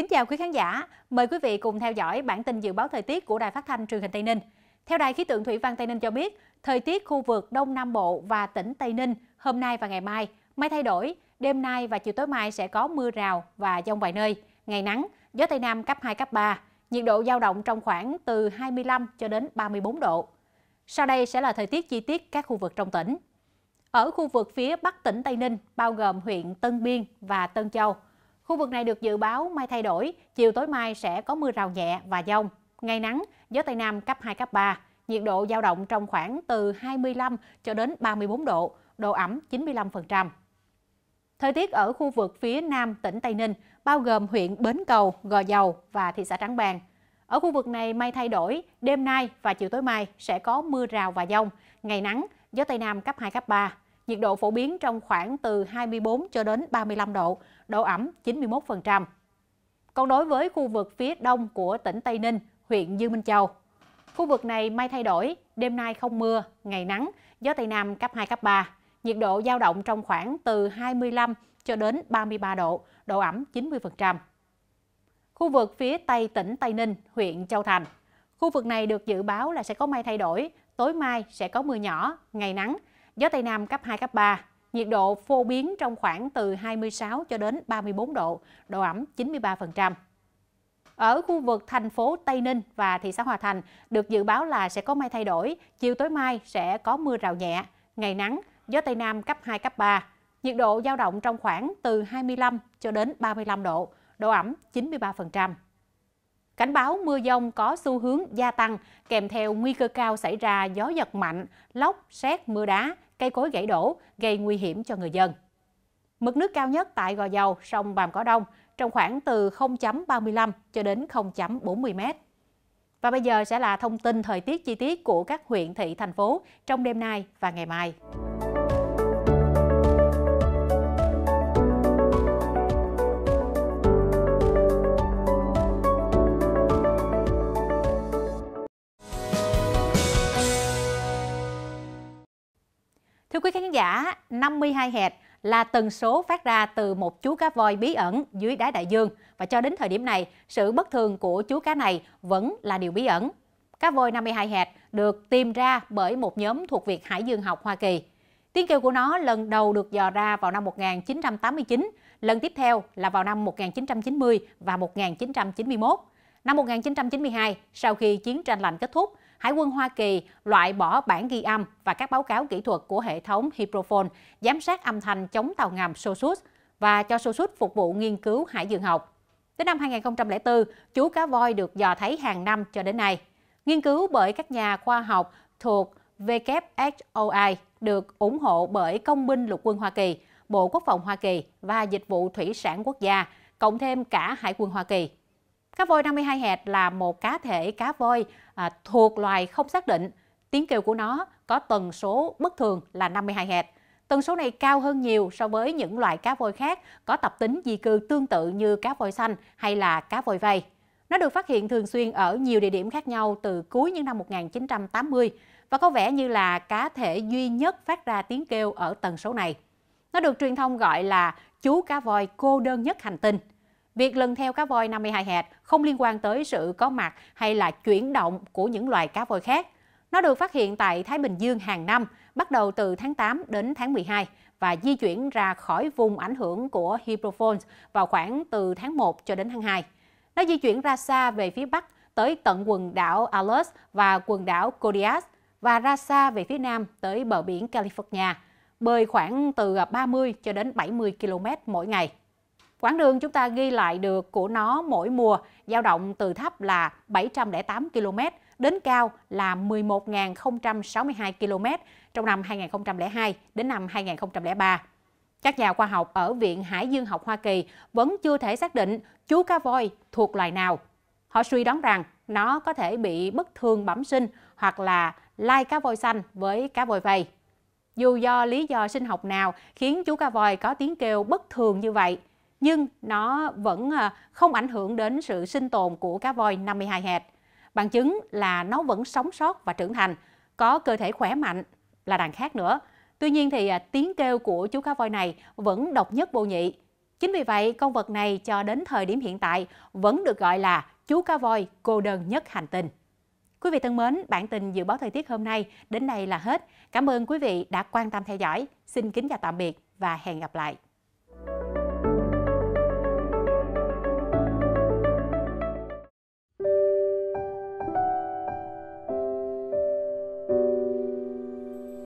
Kính chào quý khán giả, mời quý vị cùng theo dõi bản tin dự báo thời tiết của Đài Phát thanh Truyền hình Tây Ninh. Theo Đài khí tượng thủy văn Tây Ninh cho biết, thời tiết khu vực Đông Nam Bộ và tỉnh Tây Ninh hôm nay và ngày mai mây thay đổi, đêm nay và chiều tối mai sẽ có mưa rào và dông vài nơi, ngày nắng, gió Tây Nam cấp 2 cấp 3, nhiệt độ dao động trong khoảng từ 25 cho đến 34 độ. Sau đây sẽ là thời tiết chi tiết các khu vực trong tỉnh. Ở khu vực phía Bắc tỉnh Tây Ninh, bao gồm huyện Tân Biên và Tân Châu – Khu vực này được dự báo mai thay đổi, chiều tối mai sẽ có mưa rào nhẹ và dông. Ngày nắng, gió Tây Nam cấp 2, cấp 3. Nhiệt độ dao động trong khoảng từ 25 cho đến 34 độ, độ ẩm 95%. Thời tiết ở khu vực phía nam tỉnh Tây Ninh, bao gồm huyện Bến Cầu, Gò Dầu và thị xã Trảng Bàng. Ở khu vực này mây thay đổi, đêm nay và chiều tối mai sẽ có mưa rào và dông, ngày nắng, gió Tây Nam cấp 2, cấp 3. Nhiệt độ phổ biến trong khoảng từ 24 cho đến 35 độ, độ ẩm 91%. Còn đối với khu vực phía đông của tỉnh Tây Ninh, huyện Dương Minh Châu, khu vực này mây thay đổi, đêm nay không mưa, ngày nắng, gió Tây Nam cấp 2, cấp 3. Nhiệt độ dao động trong khoảng từ 25 cho đến 33 độ, độ ẩm 90%. Khu vực phía Tây tỉnh Tây Ninh, huyện Châu Thành. Khu vực này được dự báo là sẽ có mây thay đổi, tối mai sẽ có mưa nhỏ, ngày nắng, Gió Tây Nam cấp 2, cấp 3, nhiệt độ phổ biến trong khoảng từ 26 cho đến 34 độ, độ ẩm 93%. Ở khu vực thành phố Tây Ninh và thị xã Hòa Thành được dự báo là sẽ có mây thay đổi, chiều tối mai sẽ có mưa rào nhẹ, ngày nắng, gió Tây Nam cấp 2, cấp 3, nhiệt độ dao động trong khoảng từ 25 cho đến 35 độ, độ ẩm 93%. Cảnh báo mưa dông có xu hướng gia tăng, kèm theo nguy cơ cao xảy ra gió giật mạnh, lốc, xét, mưa đá, cây cối gãy đổ, gây nguy hiểm cho người dân. Mực nước cao nhất tại Gò Dầu, sông Bàm Cỏ Đông trong khoảng từ 0.35 cho đến 0.40 m. Và bây giờ sẽ là thông tin thời tiết chi tiết của các huyện thị thành phố trong đêm nay và ngày mai. Quý khán giả, 52 hẹt là tần số phát ra từ một chú cá voi bí ẩn dưới đáy đại dương và cho đến thời điểm này, sự bất thường của chú cá này vẫn là điều bí ẩn. Cá voi 52 hẹt được tìm ra bởi một nhóm thuộc Viện Hải dương học Hoa Kỳ. Tiếng kêu của nó lần đầu được dò ra vào năm 1989, lần tiếp theo là vào năm 1990 và 1991. Năm 1992, sau khi chiến tranh lạnh kết thúc, Hải quân Hoa Kỳ loại bỏ bản ghi âm và các báo cáo kỹ thuật của hệ thống Hyprophone giám sát âm thanh chống tàu ngầm Sosus và cho Sosus phục vụ nghiên cứu hải dương học. Đến năm 2004, chú cá voi được dò thấy hàng năm cho đến nay. Nghiên cứu bởi các nhà khoa học thuộc WHOI được ủng hộ bởi Công binh Lục quân Hoa Kỳ, Bộ Quốc phòng Hoa Kỳ và Dịch vụ Thủy sản Quốc gia, cộng thêm cả Hải quân Hoa Kỳ. Cá voi 52 hạt là một cá thể cá voi à, thuộc loài không xác định. Tiếng kêu của nó có tần số bất thường là 52 hạt. Tần số này cao hơn nhiều so với những loài cá voi khác có tập tính di cư tương tự như cá voi xanh hay là cá voi vây. Nó được phát hiện thường xuyên ở nhiều địa điểm khác nhau từ cuối những năm 1980 và có vẻ như là cá thể duy nhất phát ra tiếng kêu ở tần số này. Nó được truyền thông gọi là chú cá voi cô đơn nhất hành tinh. Việc lần theo cá voi 52 hạt không liên quan tới sự có mặt hay là chuyển động của những loài cá voi khác. Nó được phát hiện tại Thái Bình Dương hàng năm, bắt đầu từ tháng 8 đến tháng 12 và di chuyển ra khỏi vùng ảnh hưởng của Hyprophones vào khoảng từ tháng 1 cho đến tháng 2. Nó di chuyển ra xa về phía Bắc tới tận quần đảo Alus và quần đảo Kodiak và ra xa về phía Nam tới bờ biển California, bơi khoảng từ 30 cho đến 70 km mỗi ngày. Quãng đường chúng ta ghi lại được của nó mỗi mùa dao động từ thấp là 708 km đến cao là 11.062 km trong năm 2002 đến năm 2003. Các nhà khoa học ở Viện Hải dương học Hoa Kỳ vẫn chưa thể xác định chú cá voi thuộc loài nào. Họ suy đoán rằng nó có thể bị bất thường bẩm sinh hoặc là lai cá voi xanh với cá voi vây. Dù do lý do sinh học nào khiến chú cá voi có tiếng kêu bất thường như vậy, nhưng nó vẫn à, không ảnh hưởng đến sự sinh tồn của cá voi 52 hệt. Bằng chứng là nó vẫn sống sót và trưởng thành, có cơ thể khỏe mạnh là đàn khác nữa. Tuy nhiên thì à, tiếng kêu của chú cá voi này vẫn độc nhất vô nhị. Chính vì vậy, con vật này cho đến thời điểm hiện tại vẫn được gọi là chú cá voi cô đơn nhất hành tinh. Quý vị thân mến, bản tin dự báo thời tiết hôm nay đến đây là hết. Cảm ơn quý vị đã quan tâm theo dõi. Xin kính chào tạm biệt và hẹn gặp lại.